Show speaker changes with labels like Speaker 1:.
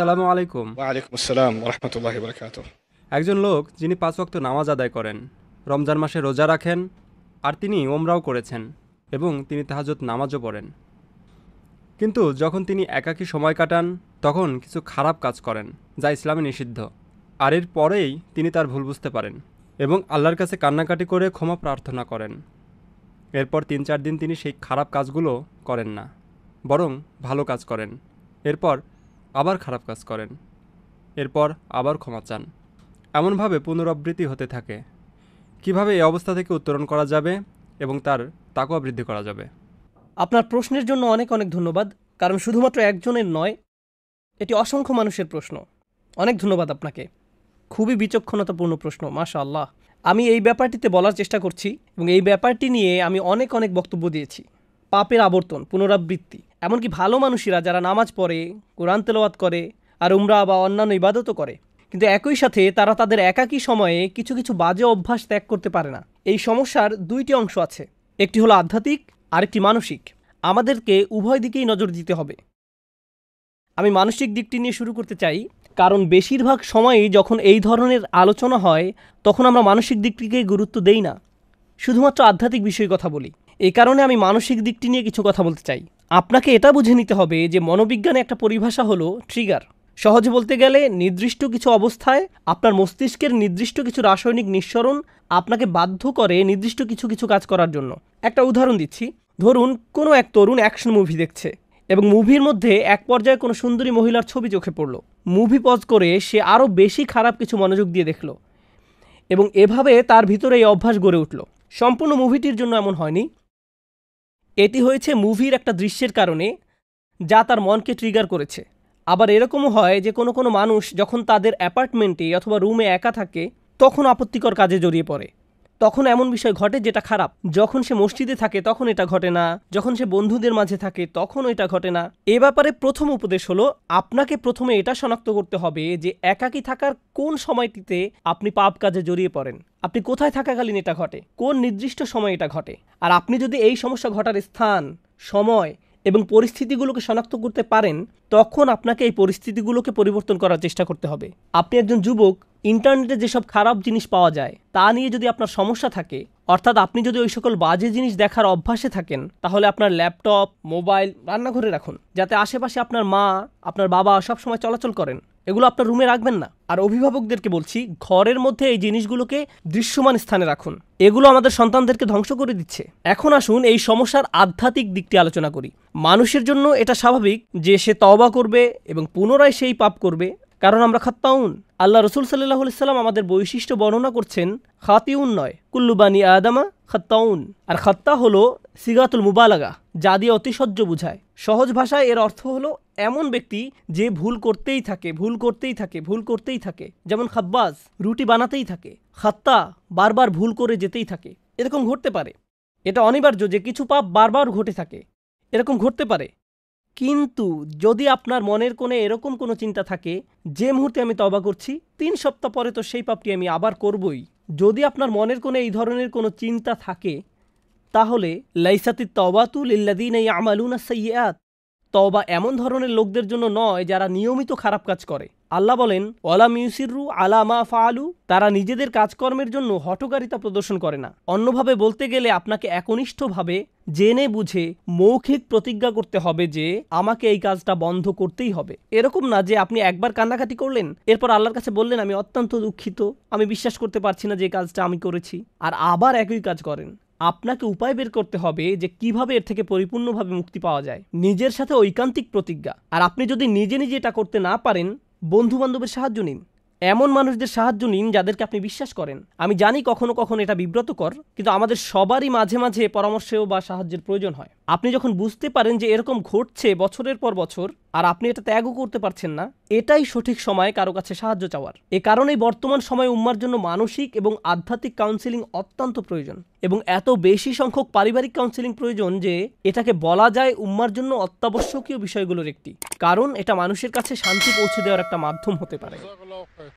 Speaker 1: সালামু আলাইকুম ওয়ালাইকুম আসসালাম রহমতুল্লাহ বরকাত একজন লোক যিনি পাঁচ ওয়াক্ত নামাজ আদায় করেন রমজান মাসে রোজা রাখেন আর তিনি ওমরাও করেছেন এবং তিনি তাহাজত নামাজও পড়েন কিন্তু যখন তিনি একাকী সময় কাটান তখন কিছু খারাপ কাজ করেন যা ইসলামে নিষিদ্ধ আর এর পরেই তিনি তার ভুল বুঝতে পারেন এবং আল্লাহর কাছে কান্নাকাটি করে ক্ষমা প্রার্থনা করেন এরপর তিন চার দিন তিনি সেই খারাপ কাজগুলো করেন না বরং ভালো কাজ করেন এরপর আবার খারাপ কাজ করেন এরপর আবার ক্ষমা চান এমনভাবে পুনরাবৃত্তি হতে থাকে কিভাবে এই অবস্থা থেকে উত্তরণ করা যাবে এবং তার তাকুয়া বৃদ্ধি করা যাবে
Speaker 2: আপনার প্রশ্নের জন্য অনেক অনেক ধন্যবাদ কারণ শুধুমাত্র একজনের নয় এটি অসংখ্য মানুষের প্রশ্ন অনেক ধন্যবাদ আপনাকে খুবই বিচক্ষণতাপূর্ণ প্রশ্ন মাশা আল্লাহ আমি এই ব্যাপারটিতে বলার চেষ্টা করছি এবং এই ব্যাপারটি নিয়ে আমি অনেক অনেক বক্তব্য দিয়েছি পাপের আবর্তন পুনরাবৃত্তি এমনকি ভালো মানুষেরা যারা নামাজ পড়ে কোরআন তেলাওয়াত করে আর উমরা বা অন্যান্য ইবাদতও করে কিন্তু একই সাথে তারা তাদের একাকী সময়ে কিছু কিছু বাজে অভ্যাস ত্যাগ করতে পারে না এই সমস্যার দুইটি অংশ আছে একটি হলো আধ্যাত্মিক আরেকটি মানসিক আমাদেরকে উভয় দিকেই নজর দিতে হবে আমি মানসিক দিকটি নিয়ে শুরু করতে চাই কারণ বেশিরভাগ সময়ই যখন এই ধরনের আলোচনা হয় তখন আমরা মানসিক দিকটিকে গুরুত্ব দেই না শুধুমাত্র আধ্যাত্মিক বিষয়ে কথা বলি এ কারণে আমি মানসিক দিকটি নিয়ে কিছু কথা বলতে চাই আপনাকে এটা বুঝে নিতে হবে যে মনোবিজ্ঞানে একটা পরিভাষা হলো ট্রিগার সহজে বলতে গেলে নির্দিষ্ট কিছু অবস্থায় আপনার মস্তিষ্কের নির্দিষ্ট কিছু রাসায়নিক নিঃসরণ আপনাকে বাধ্য করে নির্দিষ্ট কিছু কিছু কাজ করার জন্য একটা উদাহরণ দিচ্ছি ধরুন কোনো এক তরুণ অ্যাকশন মুভি দেখছে এবং মুভির মধ্যে এক পর্যায়ে কোনো সুন্দরী মহিলার ছবি চোখে পড়ল মুভি পজ করে সে আরও বেশি খারাপ কিছু মনোযোগ দিয়ে দেখল এবং এভাবে তার ভিতরে এই অভ্যাস গড়ে উঠল সম্পূর্ণ মুভিটির জন্য এমন হয়নি এটি হয়েছে মুভির একটা দৃশ্যের কারণে যা তার মনকে ট্রিগার করেছে আবার এরকমও হয় যে কোনো কোনো মানুষ যখন তাদের অ্যাপার্টমেন্টে অথবা রুমে একা থাকে তখন আপত্তিকর কাজে জড়িয়ে পড়ে তখন এমন বিষয় ঘটে যেটা খারাপ যখন সে মসজিদে থাকে তখন এটা ঘটে না যখন সে বন্ধুদের মাঝে থাকে তখন এটা ঘটে না এ ব্যাপারে প্রথম উপদেশ হলো আপনাকে প্রথমে এটা শনাক্ত করতে হবে যে একাকী থাকার কোন সময়টিতে আপনি পাপ কাজে জড়িয়ে পড়েন আপনি কোথায় থাকাকালীন এটা ঘটে কোন নির্দিষ্ট সময় এটা ঘটে আর আপনি যদি এই সমস্যা ঘটার স্থান সময় এবং পরিস্থিতিগুলোকে শনাক্ত করতে পারেন তখন আপনাকে এই পরিস্থিতিগুলোকে পরিবর্তন করার চেষ্টা করতে হবে আপনি একজন যুবক ইন্টারনেটে যেসব খারাপ জিনিস পাওয়া যায় তা নিয়ে যদি আপনার সমস্যা থাকে অর্থাৎ আপনি যদি ওই সকল বাজে জিনিস দেখার অভ্যাসে থাকেন তাহলে আপনার ল্যাপটপ মোবাইল রান্নাঘরে রাখুন যাতে আশেপাশে আপনার মা আপনার বাবা সবসময় চলাচল করেন এগুলো আপনার রুমে রাখবেন না আর অভিভাবকদেরকে বলছি ঘরের মধ্যে এই জিনিসগুলোকে দৃশ্যমান স্থানে রাখুন এগুলো আমাদের সন্তানদেরকে ধ্বংস করে দিচ্ছে এখন আসুন এই সমস্যার আধ্যাত্মিক দিকটি আলোচনা করি মানুষের জন্য এটা স্বাভাবিক যে সে তবা করবে এবং পুনরায় সেই পাপ করবে কারণ আমরা খাত্তাউন আল্লাহ রসুল সাল্লাহ সাল্লাম আমাদের বৈশিষ্ট্য বর্ণনা করছেন খাতিউন নয় কুল্লুবানি আদামা খাত্তাউন আর খাত্তা হলো সিগাতুল মুবালাগা যা দিয়ে অতিশয্য বোঝায় সহজ ভাষায় এর অর্থ হলো এমন ব্যক্তি যে ভুল করতেই থাকে ভুল করতেই থাকে ভুল করতেই থাকে যেমন খাব্বাস রুটি বানাতেই থাকে খাত্তা বারবার ভুল করে যেতেই থাকে এরকম ঘটতে পারে এটা অনিবার্য যে কিছু পাপ বারবার ঘটে থাকে এরকম ঘটতে পারে কিন্তু যদি আপনার মনের কোণে এরকম কোনো চিন্তা থাকে যে মুহূর্তে আমি তবা করছি তিন সপ্তাহ পরে তো সেই পাপটি আমি আবার করবই যদি আপনার মনের কোণে এই ধরনের কোনো চিন্তা থাকে তাহলে লাইসাতি তবাতুল ইল্লাদিন এই আমালুনা সৈয়াত তবা এমন ধরনের লোকদের জন্য নয় যারা নিয়মিত খারাপ কাজ করে আল্লাহ বলেন ওয়ালা মিউসিরু আলা মা ফালু তারা নিজেদের কাজকর্মের জন্য হটকারিতা প্রদর্শন করে না অন্যভাবে বলতে গেলে আপনাকে একনিষ্ঠভাবে জেনে বুঝে মৌখিক প্রতিজ্ঞা করতে হবে যে আমাকে এই কাজটা বন্ধ করতেই হবে এরকম না যে আপনি একবার কান্নাকাটি করলেন এরপর আল্লাহর কাছে বললেন আমি অত্যন্ত দুঃখিত আমি বিশ্বাস করতে পারছি না যে কাজটা আমি করেছি আর আবার একই কাজ করেন আপনাকে উপায় বের করতে হবে যে কিভাবে এর থেকে পরিপূর্ণভাবে মুক্তি পাওয়া যায় নিজের সাথে ঐকান্তিক প্রতিজ্ঞা আর আপনি যদি নিজে নিজে এটা করতে না পারেন বন্ধু বান্ধবের সাহায্য নিন এমন মানুষদের সাহায্য নিন যাদেরকে আপনি বিশ্বাস করেন আমি জানি কখনো কখনো এটা বিব্রতকর কিন্তু আমাদের সবারই মাঝে মাঝে পরামর্শেও বা সাহায্যের প্রয়োজন হয় আপনি যখন বুঝতে পারেন যে এরকম ঘটছে বছরের পর বছর আর আপনি এটা ত্যাগও করতে পারছেন না এটাই সঠিক সময় কারো কাছে সাহায্য চাওয়ার এ কারণেই বর্তমান সময়ে উম্মার জন্য মানসিক এবং আধ্যাত্মিক কাউন্সিলিং অত্যন্ত প্রয়োজন এবং এত বেশি সংখ্যক পারিবারিক কাউন্সিলিং প্রয়োজন যে এটাকে বলা যায় উম্মার জন্য অত্যাবশ্যকীয় বিষয়গুলোর একটি কারণ এটা মানুষের কাছে শান্তি পৌঁছে দেওয়ার একটা মাধ্যম হতে পারে